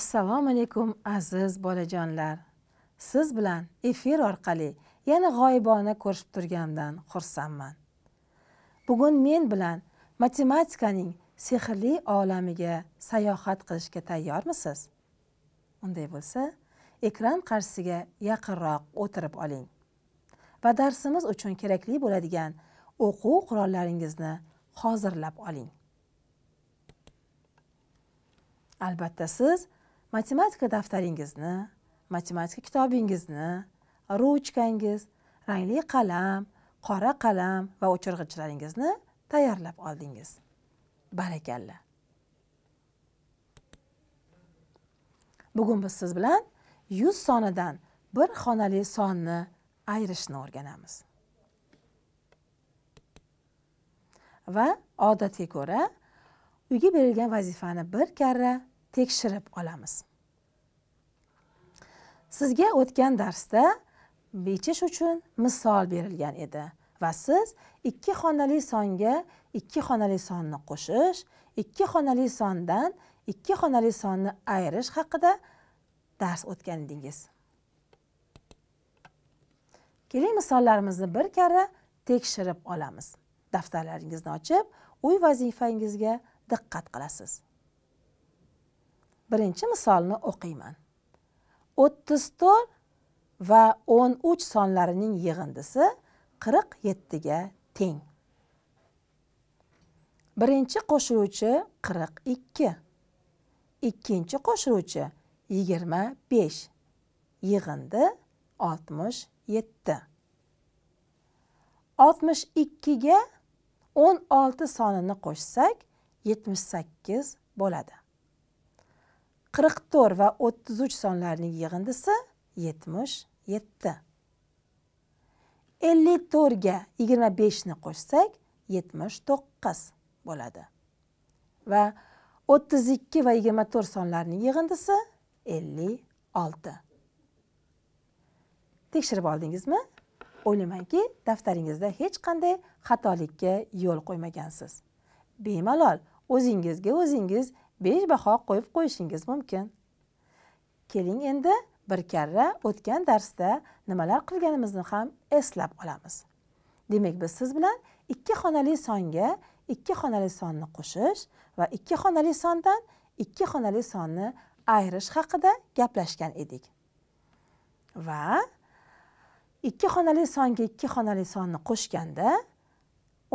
assalomu alaykum aziz bolajonlar siz bilan efir orqali yana g'oyibona ko'rishib turganimdan xursandman bugun men bilan matematikaning sehrli olamiga sayohat qilishga tayyormisiz unday bo'lsa ekran qarshisiga yaqinroq o'tirib oling va darsimiz uchun kerakli bo'ladigan o'quv qurollaringizni hozirlab oling albatta siz matematika daftaringizni matematika kitobingizni ruchkangiz rangli qalam qora qalam va o'chirg'ichlaringizni tayyorlab oldingiz barakalla bugun biz siz bilan yuz sonidan bir xonali sonni ayirishni o'rganamiz va odatga ko'ra uyga berilgan vazifani bir karra tekshirib olamiz sizga o'tgan darsda bechish uchun misol berilgan edi va siz ikki xonali songa ikki xonali sonni qo'shish ikki xonali sondan ikki xonali sonni ayirish haqida dars o'tgan edingiz keling misollarimizni bir karra tekshirib olamiz daftarlaringizni ochib uy vazifangizga diqqat qilasiz birinchi misolni o'qiyman o'ttiz to'rt va o'n uch sonlarining yig'indisi qirq yettiga teng birinchi qo'shuvchi qirq ikki ikkinchi qo'shuvchi yigirma besh yig'indi oltmish yetti oltmish ikkiga o'n olti sonini qo'shsak yetmish sakkiz bo'ladi qirq to'rt va o'ttiz uch sonlarning yig'indisi yetmish yetti ellik to'rtga yigirma beshni qo'shsak yetmish to'qqiz bo'ladi va o'ttiz ikki va yigirma to'rt sonlarning yig'indisi ellik olti tekshirib oldingizmi o'ylaymanki daftaringizda hech qanday xatolikka yo'l qo'ymagansiz bemalol o'zingizga o'zingiz besh baho qo'yib qo'yishingiz mumkin keling endi bir karra o'tgan darsda nimalar qilganimizni ham eslab olamiz demak biz siz bilan ikki xonali songa ikki xonali sonni qo'shish va ikki xonali sondan ikki xonali sonni ayirish haqida gaplashgan edik va ikki xonali songa ikki xonali sonni qo'shganda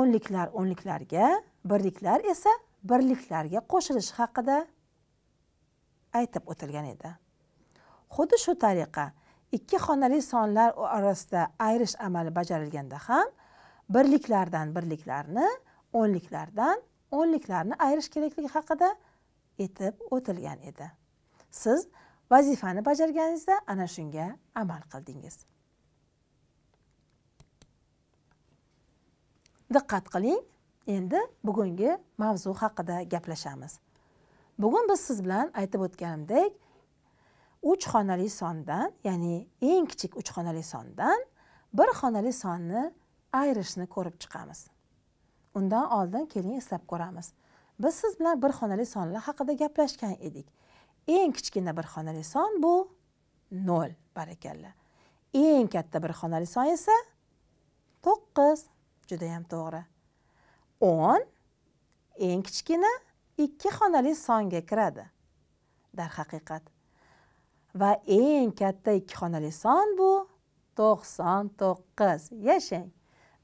o'nliklar o'nliklarga birliklar esa birliklarga qo'shilish haqida aytib o'tilgan edi xuddi shu tariqa ikki xonali sonlar orasida ayirish amali bajarilganda ham birliklardan birliklarni o'nliklardan o'nliklarni ayirish kerakligi haqida aytib o'tilgan edi siz vazifani bajarganingizda ana shunga amal qildingiz diqqat qiling endi bugungi mavzu haqida gaplashamiz bugun biz siz bilan aytib o'tganimdek uch xonali sondan ya'ni eng kichik uch xonali sondan bir xonali sonni ayirishni ko'rib chiqamiz undan oldin keling eslab ko'ramiz biz siz bilan bir xonali sonlar haqida gaplashgan edik eng kichkina bir xonali son bu nol barakalla eng katta bir xonali son esa to'qqiz judayam to'g'ri o'n eng kichkina ikki xonali songa kiradi darhaqiqat va eng katta ikki xonali son bu to'qson to'qqiz yashang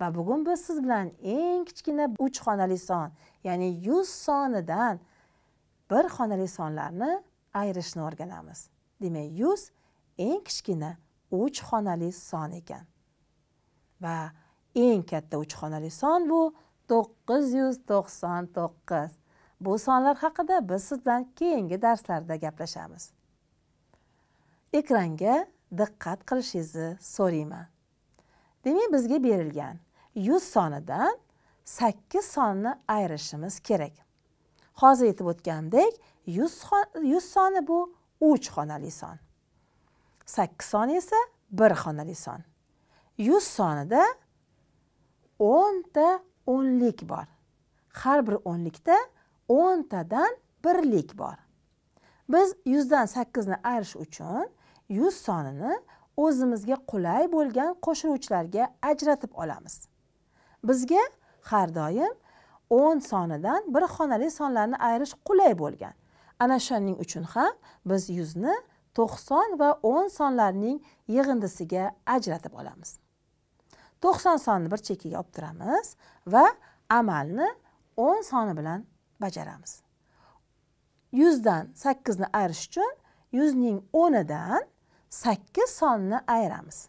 va bugun biz siz bilan eng kichkina uch xonali son ya'ni yuz sonidan bir xonali sonlarni ayirishni o'rganamiz demak yuz eng kichkina uch xonali son ekan va eng katta uch xonali son bu to'qqiz yuz to'qson to'qqiz bu sonlar haqida biz siz bilan keyingi darslarda gaplashamiz ekranga diqqat qilishingizni so'rayman demak bizga berilgan yuz sonidan sakkiz sonni ayirishimiz kerak hozir aytib o'tgandek yuz soni bu uch xonali son sakkiz son esa bir xonali son yuz sonida o'nta o'nlik bor har bir o'nlikda o'ntadan birlik bor biz yuzdan sakkizni ayirish uchun yuz sonini o'zimizga qulay bo'lgan qo'shiruvchilarga ajratib olamiz bizga har doim o'n sonidan bir xonali sonlarni ayirish qulay bo'lgan ana shuning uchun ham biz yuzni to'qson va o'n sonlarning yig'indisiga ajratib olamiz 90 sonni bir chekiga olib turamiz va amalni 10 soni bilan bajaramiz. 100 dan 8 ni ayirish uchun 100 ning 10 dan 8 sonni ayiramiz.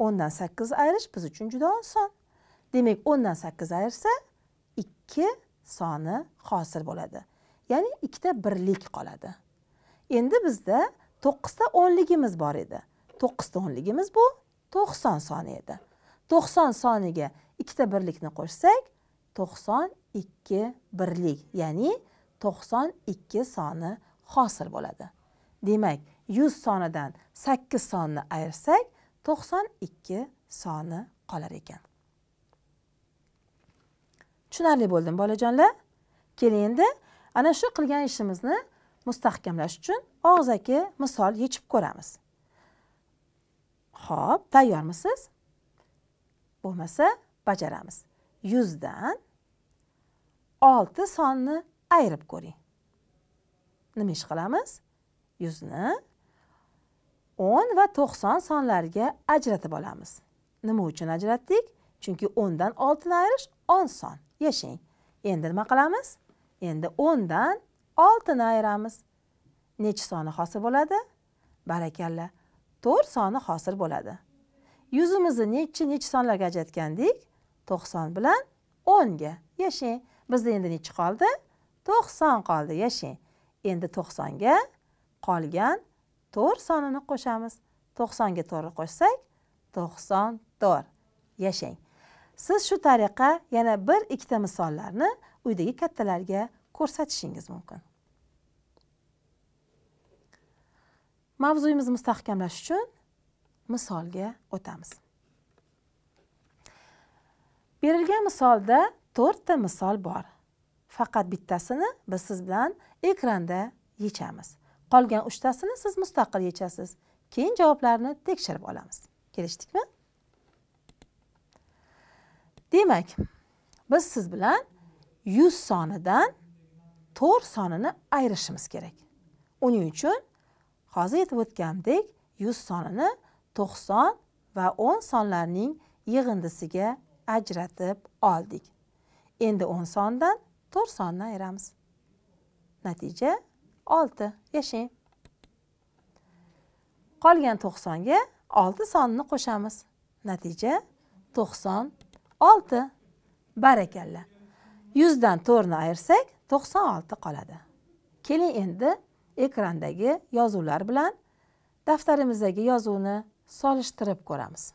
10 dan 8 ayirish biz uchun juda oson. Demak, 10 dan 8 ayirsa 2 soni hosil bo'ladi. Ya'ni 2 ta birlik qoladi. Endi bizda 9 ta 10 ligimiz bor edi. 9 ta 10 ligimiz bu 90 soni edi. 90 soniga 2 ta birlikni qo'shsak 92 birlik ya'ni 92 soni hosil bo'ladi demak 100 sonidan 8 sonni ayirsak 92 soni qolar ekan tushunarli bo'ldim, bolajonlar keling endi ana shu qilgan ishimizni mustahkamlash uchun og'zaki misol yechib ko'ramiz Xo'p, tayyormisiz bo'lmasa bajaramiz yuzdan olti sonni ayirib ko'ring nima ish qilamiz yuzni o'n va to'qson sonlarga ajratib olamiz nima uchun ajratdik chunki o'ndan oltini ayirish o'n son yashang endi nima qilamiz endi o'ndan oltini ayiramiz nechi soni hosil bo'ladi barakalla to'rt soni hosil bo'ladi yuzimizni nechi nechi sonlarga ajratgandik to'qson bilan o'nga yashang bizda endi nechi qoldi to'qson qoldi yashang endi to'qsonga qolgan to'rt sonini qo'shamiz to'qsonga to'rtni qo'shsak to'qson to'rt yashang siz shu tariqa yana bir ikkita misollarni uydagi kattalarga ko'rsatishingiz mumkin mavzuyimizni mustahkamlash uchun misolga o'tamiz berilgan misolda to'rtta misol bor faqat bittasini biz siz bilan ekranda yechamiz qolgan uchtasini siz mustaqil yechasiz keyin javoblarni tekshirib olamiz kelishdikmi demak biz siz bilan yuz sonidan to'rt sonini ayirishimiz kerak uning uchun hozir aytib o'tgandek yuz sonini 90 va 10 sonlarning yig'indisiga ajratib oldik. Endi 10 sondan 4 sonni ayiramiz. Natija 6. Yashang. Qolgan 90 ga 6 sonni qo'shamiz. Natija 96. Barakalla. 100 dan 4 ni ayirsak 96 qoladi. Keling endi ekrandagi yozuvlar bilan daftarimizdagi yozuvni solishtirib ko'ramiz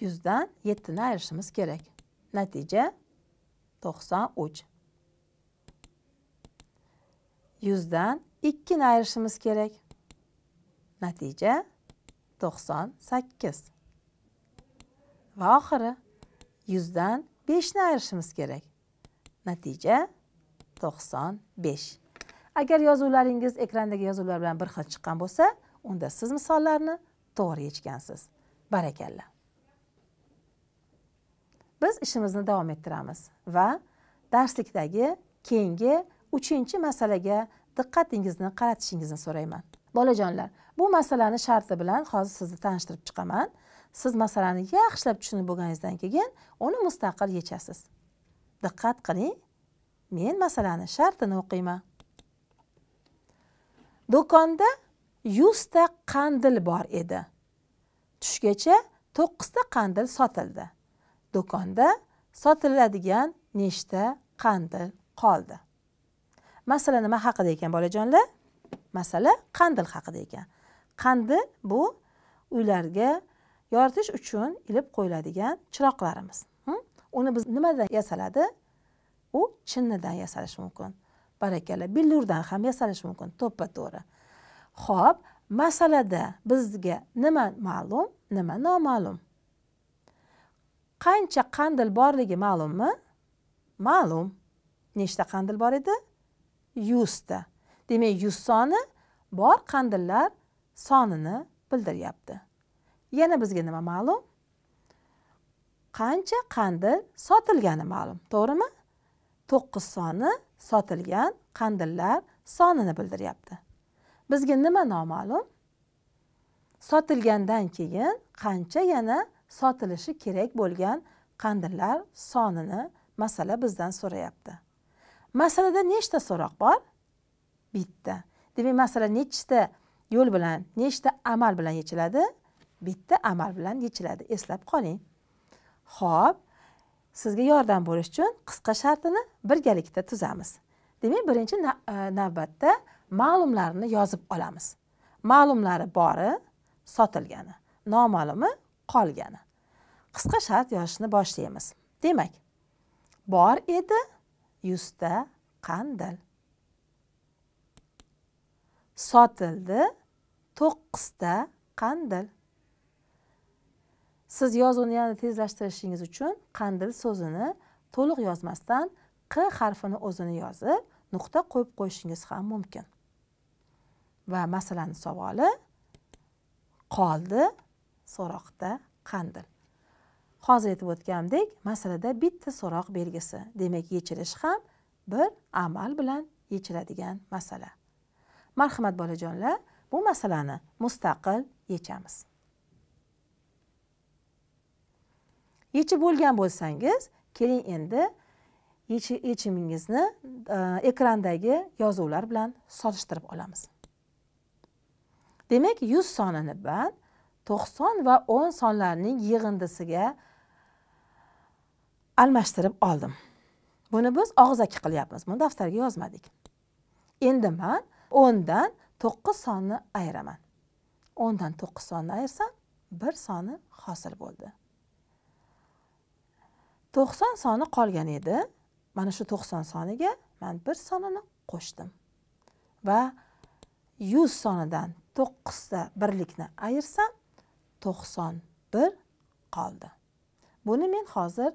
yuzdan yettini ayirishimiz kerak natija to'qson uch yuzdan ikkini ayirishimiz kerak natija to'qson sakkiz va oxiri yuzdan beshni ayirishimiz kerak natija to'qson besh agar yozuvlaringiz ekrandagi yozuvlar bilan bir xil chiqqan bo'lsa unda siz misollarni to'g'ri yechgansiz barakalla biz ishimizni davom ettiramiz va darslikdagi keyingi uchinchi masalaga diqqatingizni qaratishingizni so'rayman bolajonlar bu masalani sharti bilan hozir sizni tanishtirib chiqaman siz masalani yaxshilab tushunib bo'lganingizdan keyin uni mustaqil yechasiz diqqat qiling men masalani shartini o'qiyman do'konda yuzta qandil bor edi tushgacha to'qqizta qandil sotildi do'konda sotiladigan nechta qandil qoldi masala nima haqida ekan bolajonlar masala qandil haqida ekan qandil bu uylarga yoritish uchun ilib qo'yiladigan chiroqlarimiz hm? uni biz nimadan yasaladi u chinnidan yasalish mumkin barakalla billurdan ham yasalish mumkin to'ppa to'g'ri ho'p masalada bizga nima ma'lum nima noma'lum qancha qandil borligi ma'lummi ma'lum nechta qandil bor edi yuzta demak yuz soni bor qandillar sonini bildiryapti yana bizga nima ma'lum qancha qandil sotilgani ma'lum to'g'rimi to'qqiz soni sotilgan qandillar sonini bildiryapti bizga nima noma'lum sotilgandan keyin qancha yana sotilishi kerak bo'lgan qandillar sonini masala bizdan so'rayapti masalada nechta so'roq bor bitta demak masala nechta yo'l bilan nechta amal bilan yechiladi bitta amal bilan yechiladi eslab qoling ho'p sizga yordam bo'lish uchun qisqa shartini birgalikda tuzamiz demak birinchi e, navbatda ma'lumlarni yozib olamiz ma'lumlari bori sotilgani noma'lumi qolgani qisqa shart yozishni boshlaymiz demak bor edi yuzta qandil sotildi to'qqizta qandil siz yozuvni yanada tezlashtirishingiz uchun qandil so'zini to'liq yozmasdan q harfini o'zini yozib nuqta qo'yib qo'yishingiz ham mumkin va masalani savoli qoldi so'roqda qandil hozir aytib o'tgandek masalada bitta so'roq belgisi demak yechilish ham bir amal bilan yechiladigan masala marhamat bolajonlar bu masalani mustaqil yechamiz yechib bo'lgan bo'lsangiz keling endi yechimingizni e, ekrandagi yozuvlar bilan solishtirib olamiz demak yuz sonini man to'qson va o'n sonlarning yig'indisiga almashtirib oldim buni biz og'zaki qilyapmiz buni daftarga yozmadik endi man o'ndan to'qqiz sonni ayiraman o'ndan to'qqiz sonni ayirsam bir soni hosil bo'ldi to'qson soni qolgan edi mana shu to'qson soniga man bir sonini qo'shdim va yuz sonidan to'qqizta birlikni ayirsam to'qson bir qoldi buni men hozir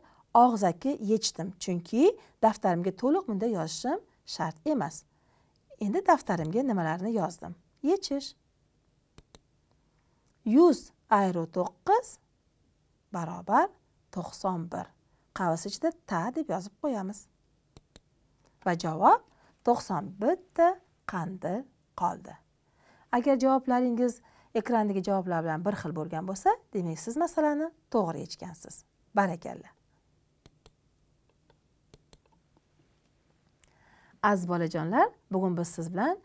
og'zaki yechdim chunki daftarimga to'liq bunday yozishim shart emas endi daftarimga nimalarni yozdim yechish yuz ayru to'qqiz barobar to'qson bir qavs ichida ta deb yozib qo'yamiz va javob to'qson bitta qandi qoldi agar javoblaringiz ekrandagi javoblar bilan bir xil bo'lgan bo'lsa demak siz masalani to'g'ri yechgansiz barakalla aziz bolajonlar bugun biz siz bilan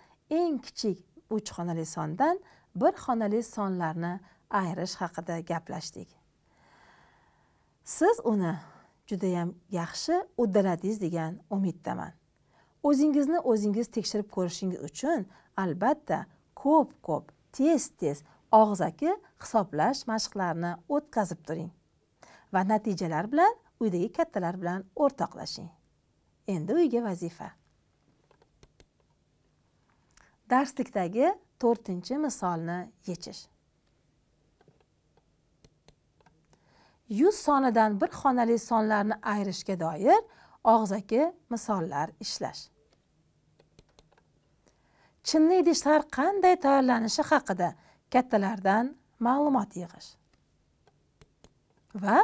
eng kichik uch xonali sondan bir xonali sonlarni ayirish haqida gaplashdik siz uni judayam yaxshi uddaladingiz degan umiddaman o'zingizni o'zingiz tekshirib ko'rishingiz uchun albatta ko'p ko'p tez tez og'zaki hisoblash mashqlarini o'tkazib turing va natijalar bilan uydagi kattalar bilan o'rtoqlashing endi uyga vazifa darslikdagi to'rtinchi misolni yechish yuz sonidan bir xonali sonlarni ayirishga doir og'zaki misollar ishlash chinni idishlar qanday tayyorlanishi haqida kattalardan ma'lumot yig'ish va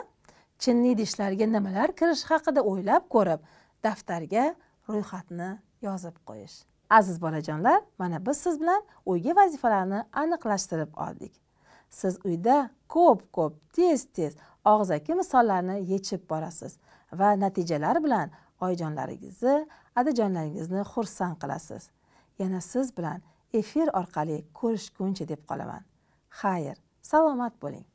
chinni idishlarga nimalar kirishi haqida o'ylab ko'rib daftarga ro'yxatni yozib qo'yish aziz bolajonlar mana biz siz bilan o'yga vazifalarni aniqlashtirib oldik siz uyda ko'p ko'p tez tez og'zaki misollarni yechib borasiz va natijalar bilan oyijonlaringizni adajonlaringizni xursand qilasiz yana siz bilan efir orqali ko'rishguncha deb qolaman xayr salomat bo'ling